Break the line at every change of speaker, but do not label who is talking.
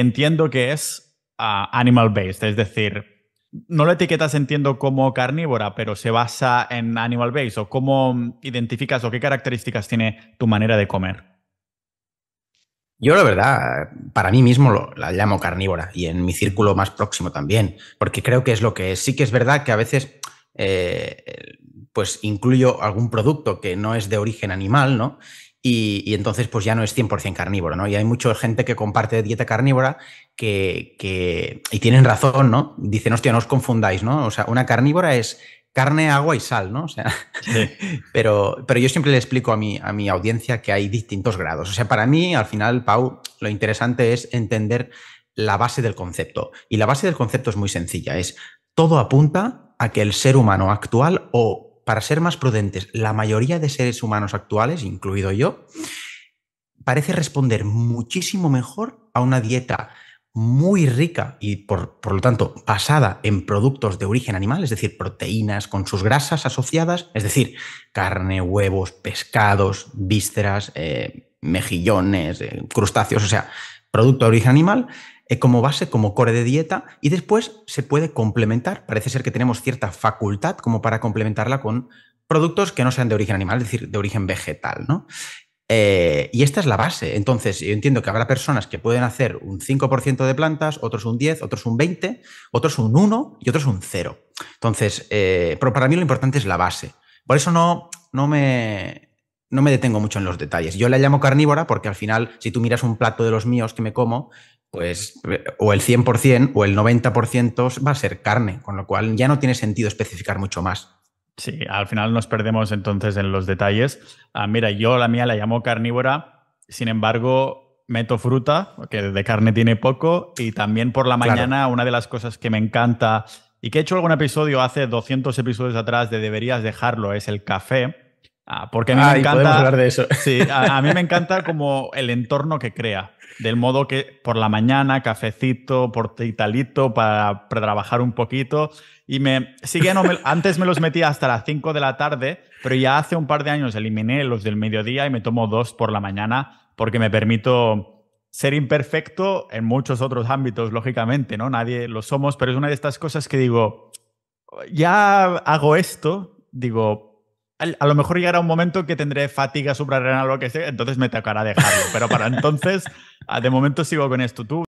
entiendo que es ah, animal-based, es decir, no lo etiquetas, entiendo, como carnívora, pero se basa en animal based o cómo identificas o qué características tiene tu manera de comer.
Yo la verdad, para mí mismo la llamo carnívora y en mi círculo más próximo también, porque creo que es lo que Sí que es verdad que a veces eh, pues incluyo algún producto que no es de origen animal, ¿no? Y, entonces pues ya no es 100% carnívoro, ¿no? Y hay mucha gente que comparte dieta carnívora que, y tienen razón, ¿no? Dicen, hostia, no os confundáis, ¿no? O sea, una carnívora es carne, agua y sal, ¿no? O sea, pero, pero yo siempre le explico a mi, a mi audiencia que hay distintos grados. O sea, para mí, al final, Pau, lo interesante es entender la base del concepto. Y la base del concepto es muy sencilla, es todo apunta a que el ser humano actual o para ser más prudentes, la mayoría de seres humanos actuales, incluido yo, parece responder muchísimo mejor a una dieta muy rica y por, lo tanto basada en productos de origen animal, es decir, proteínas con sus grasas asociadas, es decir, carne, huevos, pescados, vísceras, eh, mejillones, eh, crustáceos, o sea, producto de origen animal, eh, como base, como core de dieta, y después se puede complementar. Parece ser que tenemos cierta facultad como para complementarla con productos que no sean de origen animal, es decir, de origen vegetal, ¿no? Eh, y esta es la base. Entonces, yo entiendo que habrá personas que pueden hacer un 5% de plantas, otros un 10, otros un 20, otros un 1 y otros un 0. Entonces, eh, pero para mí lo importante es la base. Por eso no, no me, no me detengo mucho en los detalles. Yo la llamo carnívora porque al final, si tú miras un plato de los míos que me como, pues eh, o el 100% o el 90% va a ser carne, con lo cual ya no tiene
sentido especificar mucho más. Sí, al final nos perdemos entonces en los detalles. Ah, mira, yo la mía la llamo carnívora, sin embargo, meto fruta, que de carne tiene poco, y también por la mañana una de las cosas que me encanta y que he hecho algún episodio hace 200 episodios atrás de deberías dejarlo es el café Ah, porque a mí me encanta. Hablar de eso. Sí, a, mí me encanta como el entorno que crea. Del modo que por la mañana, cafecito, portitalito, para, para trabajar un poquito. Y me. Sí no antes me los metía hasta las 5 de la tarde, pero ya hace un par de años eliminé los del mediodía y me tomo dos por la mañana porque me permito ser imperfecto en muchos otros ámbitos, lógicamente, ¿no? Nadie lo somos, pero es una de estas cosas que digo, oh, ya hago esto, digo, a lo mejor llegará un momento que tendré fatiga suprarrenal o lo que sea, entonces me tocará dejarlo. Pero para entonces, ah, de momento sigo con esto. ¿Tú